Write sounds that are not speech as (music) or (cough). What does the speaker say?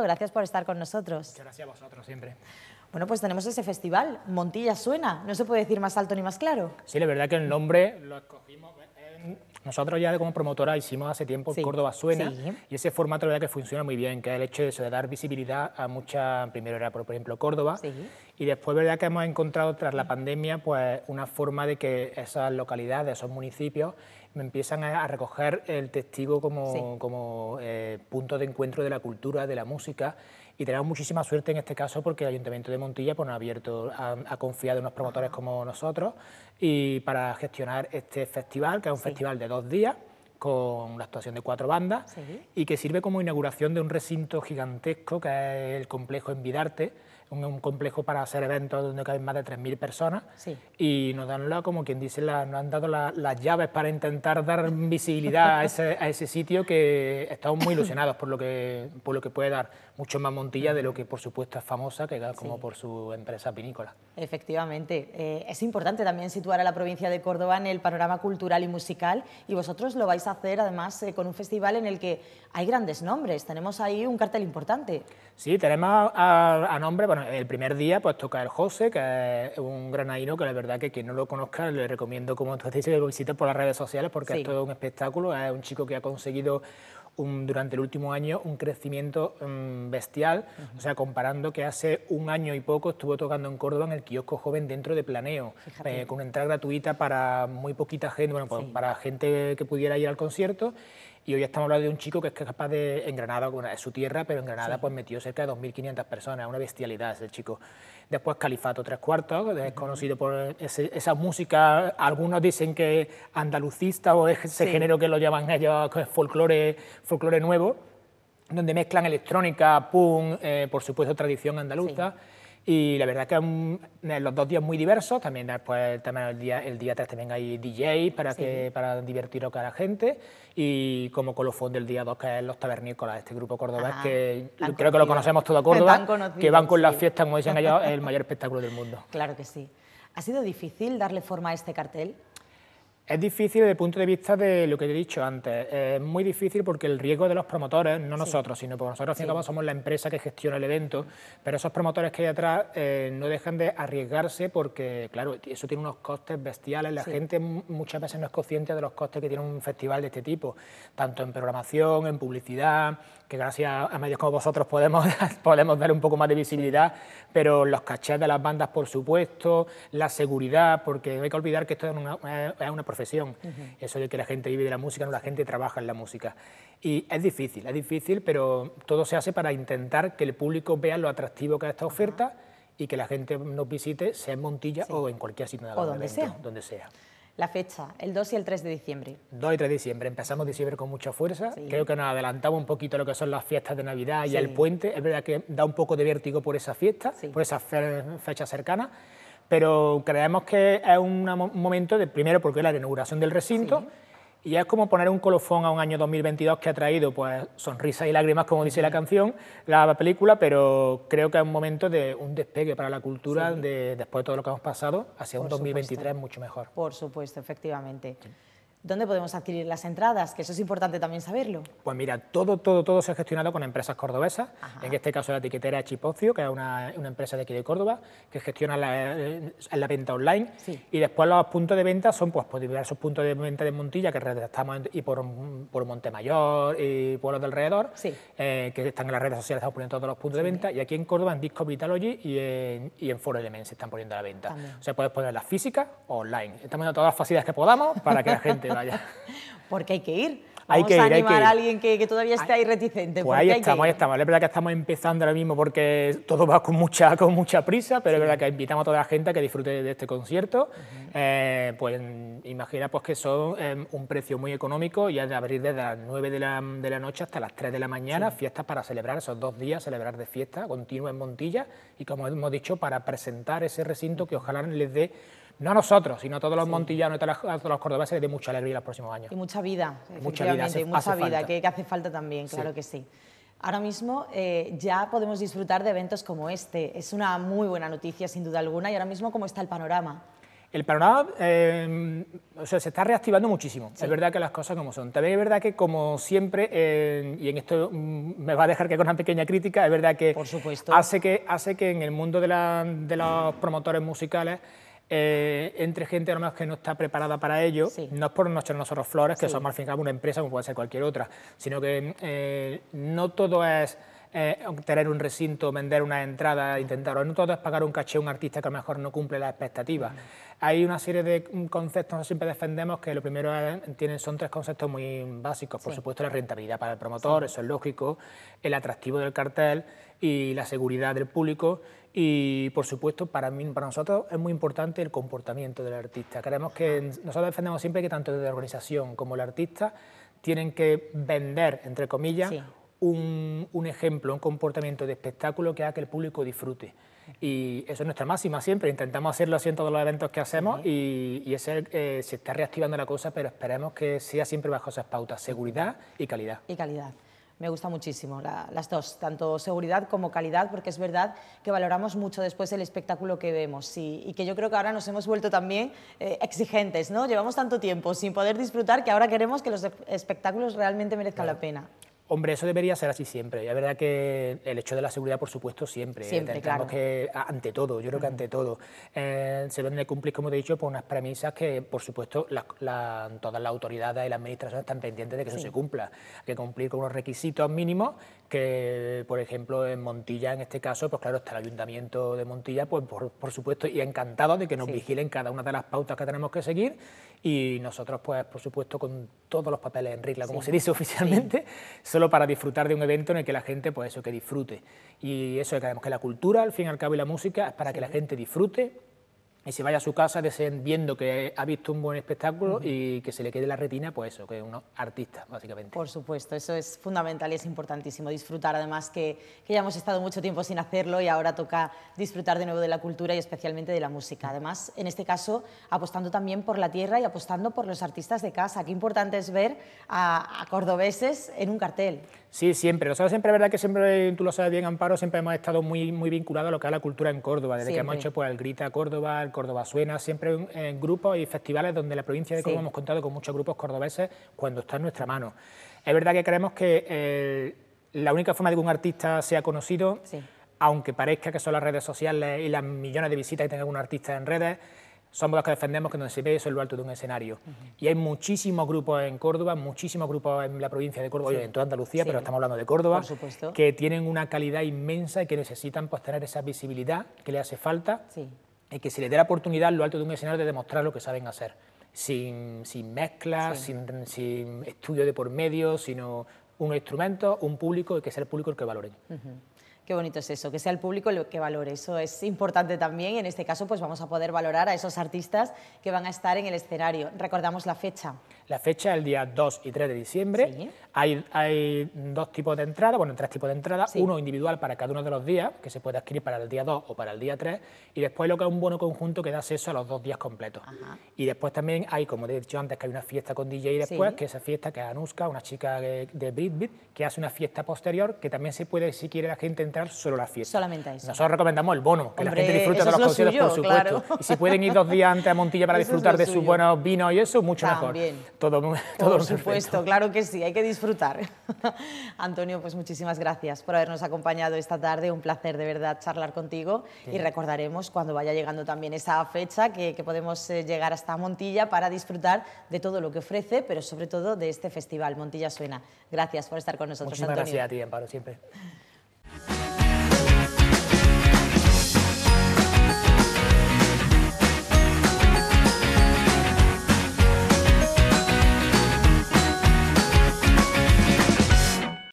gracias por estar con nosotros. Gracias a vosotros siempre. Bueno, pues tenemos ese festival, Montilla Suena, no se puede decir más alto ni más claro. Sí, la verdad que el nombre lo escogimos, nosotros ya como promotora hicimos hace tiempo Córdoba Suena y ese formato la verdad que funciona muy bien, que es el hecho de, eso, dar visibilidad a mucha primero era por ejemplo Córdoba y después verdad que hemos encontrado tras la pandemia pues una forma de que esas localidades, esos municipios me empiezan a, recoger el testigo como, eh, punto de encuentro de la cultura, de la música. Y tenemos muchísima suerte en este caso porque el Ayuntamiento de Montilla pues, ha abierto, ha, confiado en unos promotores como nosotros y para gestionar este festival, que es un festival de dos días con la actuación de cuatro bandas y que sirve como inauguración de un recinto gigantesco que es el complejo Envidarte, un, complejo para hacer eventos donde caben más de 3.000 personas y nos dan la, como quien dice, la, nos han dado las llaves para intentar dar (laughs) visibilidad a ese, sitio que estamos muy ilusionados por lo que, por lo que puede dar. Mucho más Montilla de lo que por supuesto es famosa, que como por su empresa Pinícola. Efectivamente, eh, es importante también situar a la provincia de Córdoba en el panorama cultural y musical y vosotros lo vais a hacer además eh, con un festival en el que hay grandes nombres, tenemos ahí un cartel importante. Sí, tenemos a, a, a nombre, bueno, el primer día pues toca el José, que es un granadino que la verdad que quien no lo conozca le recomiendo, como tú dices, que lo visite por las redes sociales porque es todo un espectáculo. Es un chico que ha conseguido un, durante el último año un crecimiento mm, bestial. O sea, comparando que hace un año y poco estuvo tocando en Córdoba en el kiosco joven dentro de Planeo, eh, con entrada gratuita para muy poquita gente, bueno, pues, para gente que pudiera ir al concierto y hoy estamos hablando de un chico que es capaz de, en Granada, es su tierra, pero en Granada pues metió cerca de 2.500 personas, una bestialidad ese chico. Después Califato Tres Cuartos, que es conocido por esa música, algunos dicen que andalucista o ese género que lo llaman ellos folclore, folclore nuevo, donde mezclan electrónica, punk, eh, por supuesto tradición andaluza. Y la verdad que en eh, los dos días muy diversos, también después el día, el día 3 también hay DJs para, que, para divertir a la gente y como colofón del día 2 que es Los Tabernícolas, este grupo cordobés que creo que lo conocemos todo Córdoba, que van con las fiestas, como dicen ellos, (laughs) el mayor espectáculo del mundo. Claro que sí. ¿Ha sido difícil darle forma a este cartel? Es difícil desde el punto de vista de lo que he dicho antes. Es muy difícil porque el riesgo de los promotores, no nosotros, sino porque nosotros sí. somos la empresa que gestiona el evento, pero esos promotores que hay atrás eh, no dejan de arriesgarse porque, claro, eso tiene unos costes bestiales. La gente muchas veces no es consciente de los costes que tiene un festival de este tipo, tanto en programación, en publicidad, que gracias a medios como vosotros podemos, (laughs) podemos dar un poco más de visibilidad, pero los cachés de las bandas, por supuesto, la seguridad, porque no hay que olvidar que esto es una, es una profesión. Eso de que la gente vive de la música, no, la gente trabaja en la música. Y es difícil, es difícil, pero todo se hace para intentar que el público vea lo atractivo que es esta oferta y que la gente nos visite, sea en Montilla o en cualquier sitio de la donde sea. donde sea. La fecha, el 2 y el 3 de diciembre. 2 y 3 de diciembre. Empezamos diciembre con mucha fuerza. Creo que nos adelantamos un poquito a lo que son las fiestas de Navidad y el puente. Es verdad que da un poco de vértigo por esa fiesta, por esas fechas cercanas pero creemos que es un momento, de, primero porque es la inauguración del recinto, y es como poner un colofón a un año 2022 que ha traído pues, sonrisas y lágrimas, como dice la canción, la película, pero creo que es un momento de un despegue para la cultura después de todo lo que hemos pasado hacia un 2023 mucho mejor. Por supuesto, efectivamente. ¿Dónde podemos adquirir las entradas? Que eso es importante también saberlo. Pues mira, todo, todo, todo se ha gestionado con empresas cordobesas. En este caso la etiquetera Chipocio, que es una, empresa de aquí de Córdoba, que gestiona la, eh, venta online. Y después los puntos de venta son pues, por diversos puntos de venta de Montilla que redactamos y por, Montemayor y pueblos de alrededor, eh, que están en las redes sociales, estamos poniendo todos los puntos de venta. Y aquí en Córdoba, en Disco Vitalogy y en, y Foro Element se están poniendo a la venta. O sea, puedes ponerlas físicas o online. Estamos dando todas las facilidades que podamos para que la gente (laughs) Porque hay que ir. Vamos hay que a animar a alguien que, todavía está ahí reticente. Pues ahí estamos, ahí estamos. Es verdad que estamos empezando ahora mismo porque todo va con mucha, con mucha prisa, pero es verdad que invitamos a toda la gente a que disfrute de este concierto. Eh, pues imagina pues, que son em, un precio muy económico y de abrir desde las 9 de la, noche hasta las 3 de la mañana, fiestas para celebrar esos dos días, celebrar de fiesta continua en Montilla y como hemos dicho, para presentar ese recinto que ojalá les dé no nosotros, sino todos los montillanos y todos los cordobeses, de mucha alegría los próximos años. Y mucha vida, mucha vida, hace, mucha vida, que, hace falta también, claro que sí. Ahora mismo eh, ya podemos disfrutar de eventos como este. Es una muy buena noticia, sin duda alguna. Y ahora mismo, ¿cómo está el panorama? El panorama em, se está reactivando muchísimo. Es verdad que las cosas como son. También es verdad que, como siempre, y en esto mm, me va a dejar que con una pequeña crítica, es verdad que Por supuesto. Hace, que hace que en el mundo de los promotores musicales eh, entre gente que no está preparada para ello, no es por no nosotros flores, que somos al fin y al cabo una empresa como puede ser cualquier otra, sino que eh, no todo es eh, obtener tener un recinto, vender una entrada, intentar, no todo es pagar un caché a un artista que a lo mejor no cumple las expectativas. Hay una serie de conceptos que siempre defendemos que lo primero tienen, son tres conceptos muy básicos. Por supuesto, la rentabilidad para el promotor, eso es lógico, el atractivo del cartel y la seguridad del público. Y por supuesto, para, mí, para nosotros es muy importante el comportamiento del artista. Queremos que nosotros defendemos siempre que tanto la organización como el artista tienen que vender, entre comillas, un, ejemplo, un comportamiento de espectáculo que haga que el público disfrute. Y eso es nuestra máxima siempre, intentamos hacerlo así en todos los eventos que hacemos y, eh, se está reactivando la cosa, pero esperemos que sea siempre bajo esas pautas, seguridad y calidad. Y calidad. Me gusta muchísimo las dos, tanto seguridad como calidad, porque es verdad que valoramos mucho después el espectáculo que vemos y, que yo creo que ahora nos hemos vuelto también eh, exigentes, ¿no? Llevamos tanto tiempo sin poder disfrutar que ahora queremos que los espectáculos realmente merezcan la pena. Hombre, eso debería ser así siempre. Es verdad que el hecho de la seguridad, por supuesto, siempre. Eh, siempre claro. que, ante todo, yo creo que ante todo, eh, se deben cumplir, como te he dicho, por pues, unas premisas que, por supuesto, todas las autoridades y la administración están pendientes de que eso se cumpla. Hay que cumplir con unos requisitos mínimos que, por ejemplo, en Montilla, en este caso, pues claro, está el ayuntamiento de Montilla, pues por, supuesto, y encantado de que nos vigilen cada una de las pautas que tenemos que seguir y nosotros, pues, por supuesto, con todos los papeles en regla, como se dice (laughs) oficialmente, solo para disfrutar de un evento en el que la gente, pues eso, que disfrute. Y eso es que, que la cultura, al fin y al cabo, y la música es para que la gente disfrute y se vaya a su casa deseen, viendo que ha visto un buen espectáculo y que se le quede la retina, pues eso, que es un artista, básicamente. Por supuesto, eso es fundamental y es importantísimo, disfrutar además que, ya hemos estado mucho tiempo sin hacerlo y ahora toca disfrutar de nuevo de la cultura y especialmente de la música. Además, en este caso, apostando también por la tierra y apostando por los artistas de casa. Qué importante es ver a cordobeses en un cartel. Sí, siempre. Nosotros siempre es verdad que siempre, tú lo sabes bien, Amparo, siempre hemos estado muy, muy vinculados a lo que es la cultura en Córdoba, desde que hemos hecho pues, el Grita Córdoba, el Córdoba Suena, siempre en, grupos y festivales donde la provincia de Córdoba hemos contado con muchos grupos cordobeses cuando está en nuestra mano. Es verdad que creemos que eh, la única forma de que un artista sea conocido, aunque parezca que son las redes sociales y las millones de visitas que tenga un artista en redes, somos los que defendemos que donde se ve eso es lo alto de un escenario. Y hay muchísimos grupos en Córdoba, muchísimos grupos en la provincia de Córdoba, y en toda Andalucía, pero estamos hablando de Córdoba, que tienen una calidad inmensa y que necesitan pues, tener esa visibilidad que le hace falta y que se les dé la oportunidad lo alto de un escenario de demostrar lo que saben hacer. Sin, sin mezclas, sin, sin, estudio de por medio, sino un instrumento, un público y que sea el público el que valore. Qué bonito es eso, que sea el público lo que valore. Eso es importante también. y En este caso, pues vamos a poder valorar a esos artistas que van a estar en el escenario. Recordamos la fecha. La fecha es el día 2 y 3 de diciembre. Hay, dos tipos de entrada, bueno, tres tipos de entrada. Uno individual para cada uno de los días, que se puede adquirir para el día 2 o para el día 3. Y después lo que es un bono conjunto que da acceso a los dos días completos. Y después también hay, como he dicho antes, que hay una fiesta con DJ después, que esa fiesta que es Anuska, una chica de, Britbit, que hace una fiesta posterior, que también se puede, si quiere la gente, entrar solo la fiesta. Solamente eso. Nosotros recomendamos el bono, que la gente disfrute de los conciertos, por supuesto. Y si pueden ir dos días antes a Montilla para disfrutar de sus buenos vinos y eso, mucho mejor. Todo, (laughs) todo por supuesto, claro que sí, hay que disfrutar. (laughs) Antonio, pues muchísimas gracias por habernos acompañado esta tarde. Un placer de verdad charlar contigo y recordaremos cuando vaya llegando también esa fecha que, podemos eh, llegar hasta Montilla para disfrutar de todo lo que ofrece, pero sobre todo de este festival Montilla Suena. Gracias por estar con nosotros, Muchísimas gracias a ti, Amparo, siempre.